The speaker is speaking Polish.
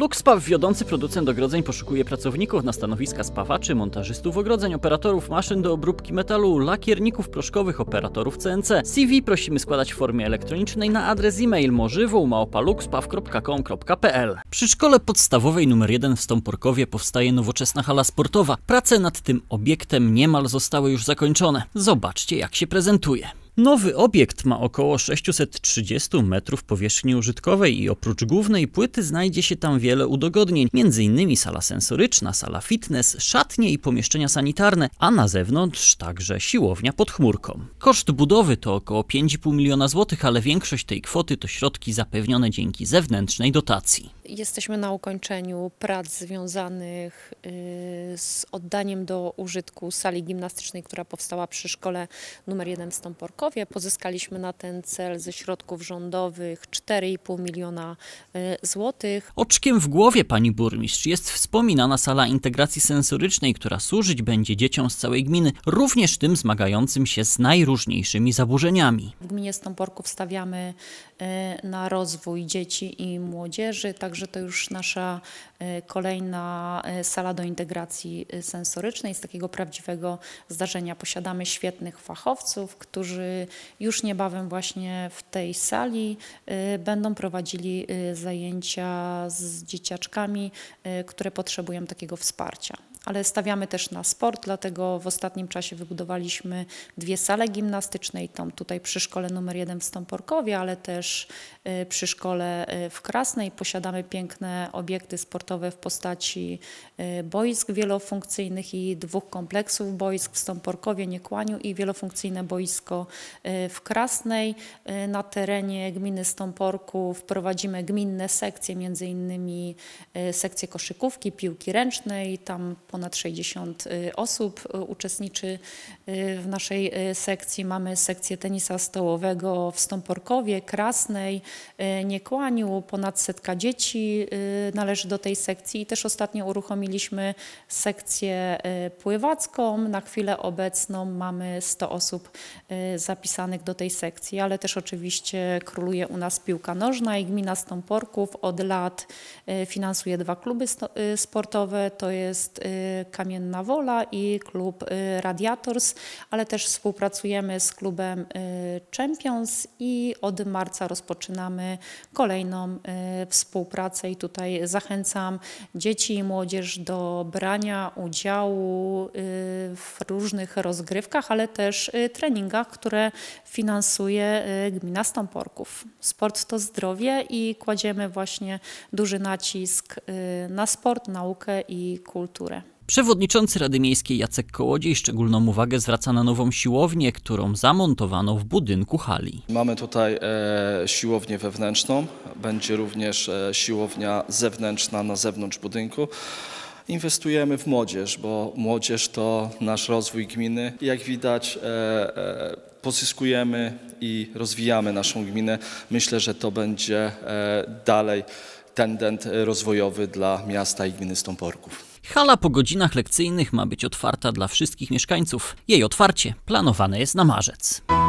LuxPaw, wiodący producent ogrodzeń, poszukuje pracowników na stanowiska spawaczy, montażystów ogrodzeń, operatorów maszyn do obróbki metalu, lakierników proszkowych, operatorów CNC. CV prosimy składać w formie elektronicznej na adres e-mail morzywą.luxpaw.com.pl Przy szkole podstawowej nr 1 w Stąporkowie powstaje nowoczesna hala sportowa. Prace nad tym obiektem niemal zostały już zakończone. Zobaczcie jak się prezentuje. Nowy obiekt ma około 630 metrów powierzchni użytkowej i oprócz głównej płyty znajdzie się tam wiele udogodnień, m.in. sala sensoryczna, sala fitness, szatnie i pomieszczenia sanitarne, a na zewnątrz także siłownia pod chmurką. Koszt budowy to około 5,5 miliona złotych, ale większość tej kwoty to środki zapewnione dzięki zewnętrznej dotacji. Jesteśmy na ukończeniu prac związanych y, z oddaniem do użytku sali gimnastycznej, która powstała przy szkole numer 1 w Pozyskaliśmy na ten cel ze środków rządowych 4,5 miliona y, złotych. Oczkiem w głowie pani burmistrz jest wspominana sala integracji sensorycznej, która służyć będzie dzieciom z całej gminy, również tym zmagającym się z najróżniejszymi zaburzeniami. W gminie Stąporków stawiamy y, na rozwój dzieci i młodzieży, także to już nasza y, kolejna sala do integracji sensorycznej z takiego prawdziwego zdarzenia. Posiadamy świetnych fachowców, którzy Y, już niebawem właśnie w tej sali y, będą prowadzili y, zajęcia z dzieciaczkami, które potrzebują takiego wsparcia ale stawiamy też na sport, dlatego w ostatnim czasie wybudowaliśmy dwie sale gimnastyczne i tam tutaj przy szkole numer jeden w Stąporkowie, ale też y, przy szkole y, w Krasnej posiadamy piękne obiekty sportowe w postaci y, boisk wielofunkcyjnych i dwóch kompleksów boisk w Stąporkowie, Niekłaniu i wielofunkcyjne boisko w Krasnej. Na terenie gminy Stąporku wprowadzimy gminne sekcje, między innymi sekcję koszykówki, piłki ręcznej, tam ponad 60 y, osób y, uczestniczy y, w naszej sekcji. Mamy sekcję tenisa stołowego w Stąporkowie, Krasnej, Niekłaniu. Ponad setka dzieci należy do tej sekcji i też ostatnio uruchomiliśmy sekcję pływacką. Na chwilę obecną mamy 100 osób zapisanych do tej sekcji, ale też oczywiście króluje u nas piłka nożna i gmina Stąporków od lat finansuje dwa kluby sportowe. To jest Kamienna Wola i klub y, Radiators, ale też współpracujemy z klubem y, Champions i od marca rozpoczynamy kolejną y, współpracę i tutaj zachęcam dzieci i młodzież do brania udziału w różnych rozgrywkach, ale też treningach, które finansuje gmina Stąporków. Sport to zdrowie i kładziemy właśnie duży nacisk na sport, naukę i kulturę. Przewodniczący Rady Miejskiej Jacek Kołodziej szczególną uwagę zwraca na nową siłownię, którą zamontowano w budynku hali. Mamy tutaj e, siłownię wewnętrzną, będzie również e, siłownia zewnętrzna na zewnątrz budynku. Inwestujemy w młodzież, bo młodzież to nasz rozwój gminy. Jak widać, e, e, pozyskujemy i rozwijamy naszą gminę. Myślę, że to będzie e, dalej tendent rozwojowy dla miasta i gminy Stąporków. Hala po godzinach lekcyjnych ma być otwarta dla wszystkich mieszkańców. Jej otwarcie planowane jest na marzec.